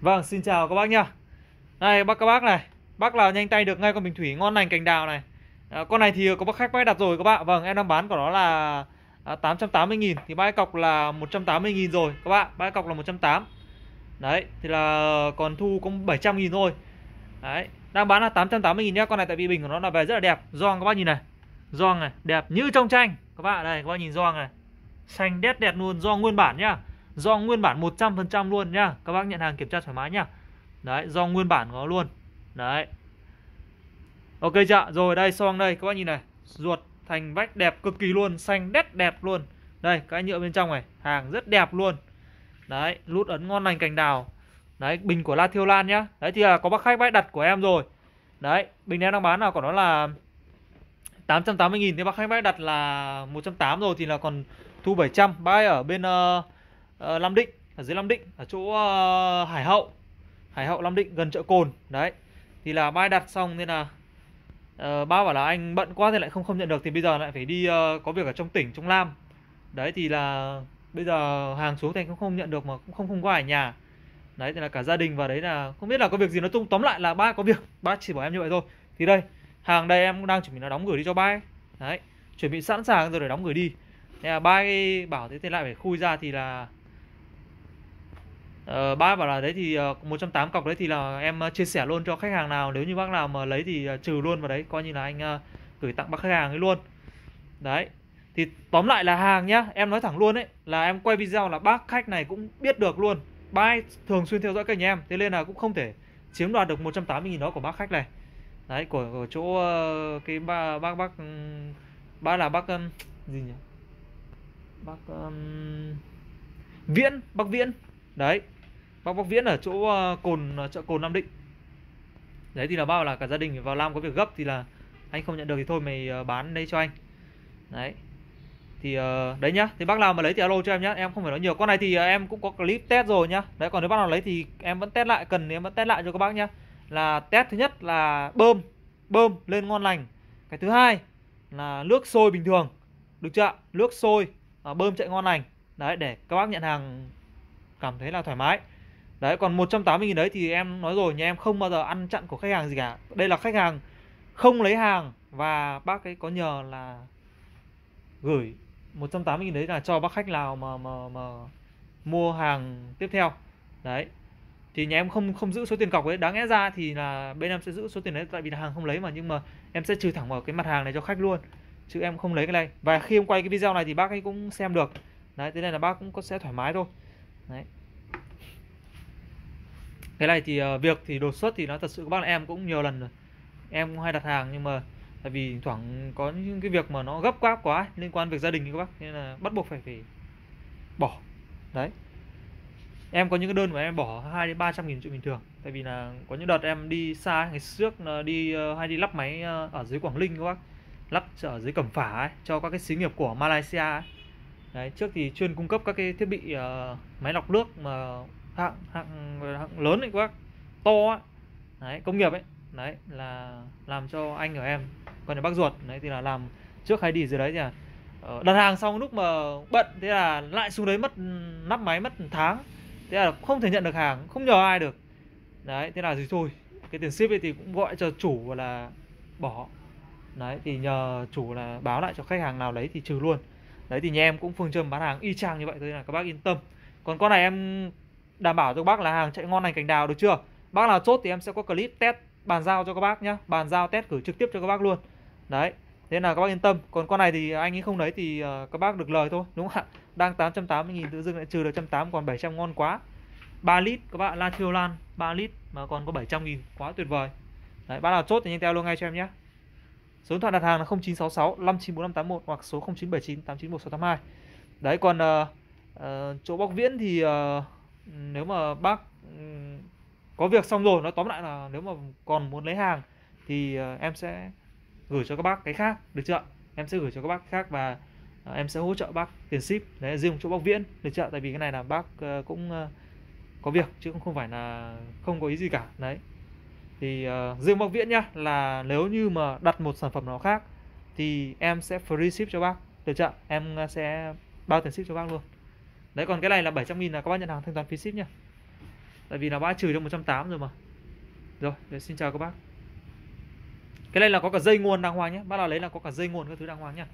Vâng, xin chào các bác nhá. Đây bác các bác này, bác nào nhanh tay được ngay con bình thủy ngon lành cành đào này. À, con này thì có bác khách bác đặt rồi các bạn. Vâng, em đang bán của nó là 880 à, 000 thì bác cọc là 180 000 rồi các bạn. Bác cọc là 108. Đấy, thì là còn thu cũng 700 000 thôi. Đấy, đang bán là 880 000 nhá. Con này tại vì bình của nó là về rất là đẹp. Giòn các bác nhìn này. Giòn này, đẹp như trong tranh. Các bạn đây, các bác nhìn giòn này. Xanh đét đẹp luôn, giòn nguyên bản nhá do nguyên bản 100% luôn nha các bác nhận hàng kiểm tra thoải mái nha đấy do nguyên bản nó luôn đấy ok chưa rồi đây xong đây các bác nhìn này ruột thành vách đẹp cực kỳ luôn xanh đét đẹp luôn đây cái nhựa bên trong này hàng rất đẹp luôn đấy lút ấn ngon lành cành đào đấy bình của la thiêu lan nhá đấy thì là có bác khách bác đặt của em rồi đấy bình em đang bán là còn nó là 880 000 thì bác khách bác đặt là 180 rồi thì là còn thu 700 bác ở bên uh, Ờ, Lam Định ở dưới Lam Định ở chỗ uh, Hải Hậu Hải Hậu Lam Định gần chợ Cồn đấy thì là mai đặt xong nên là uh, ờ, ba bảo là anh bận quá thì lại không không nhận được thì bây giờ lại phải đi uh, có việc ở trong tỉnh trong Lam đấy thì là bây giờ hàng xuống thì anh cũng không nhận được mà cũng không không có ở nhà đấy thì là cả gia đình và đấy là không biết là có việc gì nó tung tóm lại là ba có việc ba chỉ bảo em như vậy thôi thì đây hàng đây em đang chuẩn bị nó đóng gửi đi cho ba ấy. đấy chuẩn bị sẵn sàng rồi để đóng gửi đi thế là ba bảo thế thì lại phải khui ra thì là uh, ờ, bác bảo là đấy thì uh, ờ, 180 cọc đấy thì là em ờ, chia sẻ luôn cho khách hàng nào nếu như bác nào mà lấy thì uh, trừ luôn vào đấy coi như là anh uh, gửi tặng bác khách hàng ấy luôn đấy thì tóm lại là hàng nhá em nói thẳng luôn đấy là em quay video là bác khách này cũng biết được luôn bác thường xuyên theo dõi kênh em thế nên là cũng không thể chiếm đoạt được 180.000 đó của bác khách này đấy của, của chỗ uh, cái ba, bác bác ừ, bác là bác um, gì nhỉ bác um, viễn bác viễn đấy bác bác viễn ở chỗ ờ, cồn ờ, chợ cồn nam định đấy thì là bao là cả gia đình vào làm có việc gấp thì là anh không nhận được thì thôi mày ờ, bán đây cho anh đấy thì đấy nhá thì bác nào mà lấy thì alo cho em nhá em không phải nói nhiều con này thì em cũng có clip test rồi nhá đấy còn nếu bác nào lấy thì em vẫn test lại cần thì em vẫn test lại cho các bác nhá là test thứ nhất là bơm bơm lên ngon lành cái thứ hai là nước sôi bình thường được chưa nước sôi bơm chạy ngon lành đấy để các bác nhận hàng cảm thấy là thoải mái Đấy còn 180 000 đấy thì em nói rồi nhà em không bao giờ ăn chặn của khách hàng gì cả. Đây là khách hàng không lấy hàng và bác ấy có nhờ là gửi 180 000 đấy là cho bác khách nào mà mà mà mua hàng tiếp theo. Đấy. Thì nhà em không không giữ số tiền cọc ấy, đáng lẽ ra thì là bên em sẽ giữ số tiền đấy tại vì là hàng không lấy mà nhưng mà em sẽ trừ thẳng vào cái mặt hàng này cho khách luôn. Chứ em không lấy cái này. Và khi em quay cái video này thì bác ấy cũng xem được. Đấy, thế này là bác cũng có sẽ thoải mái thôi. Đấy cái này thì uh, việc thì đột xuất thì nó thật sự các bạn em cũng nhiều lần rồi em cũng hay đặt hàng nhưng mà tại vì thoảng có những cái việc mà nó gấp quá quá liên quan việc gia đình các bác nên là bắt buộc phải phải bỏ đấy em có những cái đơn mà em bỏ hai đến ba trăm nghìn chuyện bình thường tại vì là có những đợt em đi xa ngày trước đi ờ, hay đi lắp máy ờ, ở dưới quảng ninh các bác lắp ở dưới cẩm phả ấy, cho các cái xí nghiệp của malaysia ấy. Đấy, trước thì chuyên cung cấp các cái thiết bị uh, máy lọc nước mà hạng hạng, hạng lớn đấy các bác to á Đấy, công nghiệp ấy đấy là làm cho anh ở em còn là bác ruột đấy thì là làm trước hay đi dưới đấy nhỉ ờ, đặt hàng xong lúc mà bận thế là lại xuống đấy mất nắp máy mất tháng thế là không thể nhận được hàng không nhờ ai được đấy thế là gì thôi cái tiền ship ấy thì cũng gọi cho chủ là bỏ đấy thì nhờ chủ là báo lại cho khách hàng nào lấy thì trừ luôn đấy thì nhà em cũng phương châm bán hàng y chang như vậy thôi là các bác yên tâm còn con này em đảm bảo cho các bác là hàng chạy ngon lành cành đào được chưa bác nào chốt thì em sẽ có clip test bàn giao cho các bác nhá bàn giao test gửi trực tiếp cho các bác luôn đấy thế là các bác yên tâm còn con này thì anh ấy không lấy thì ờ, các bác được lời thôi đúng không ạ đang 880 000 tự dưng lại trừ được 180 còn 700 ngon quá 3 lít các bạn La Thiêu Lan 3 lít mà còn có 700 000 quá tuyệt vời đấy bác nào chốt thì nhanh theo luôn ngay cho em nhé số điện thoại đặt hàng là 0966 59451 hoặc số 0979 891682 đấy còn uh, uh, chỗ bóc viễn thì uh, nếu mà bác có việc xong rồi nói tóm lại là nếu mà còn muốn lấy hàng thì ờ, em sẽ gửi cho các bác cái khác được chưa em sẽ gửi cho các bác khác và ờ, em sẽ hỗ trợ bác tiền ship đấy riêng chỗ bác viễn được chưa tại vì cái này là bác ờ, cũng có việc chứ cũng không phải là không có ý gì cả đấy thì uh, riêng bác viễn nhá là nếu như mà đặt một sản phẩm nào khác thì em sẽ free ship cho bác được chưa em sẽ bao tiền ship cho bác luôn Đấy còn cái này là 700 nghìn là các bác nhận hàng thanh toán phí ship nhá. Tại vì là bác trừ cho 180 rồi mà. Rồi, để xin chào các bác. Cái này là có cả dây nguồn đàng hoàng nhé. Bác nào lấy là có cả dây nguồn các thứ đàng hoàng nhá.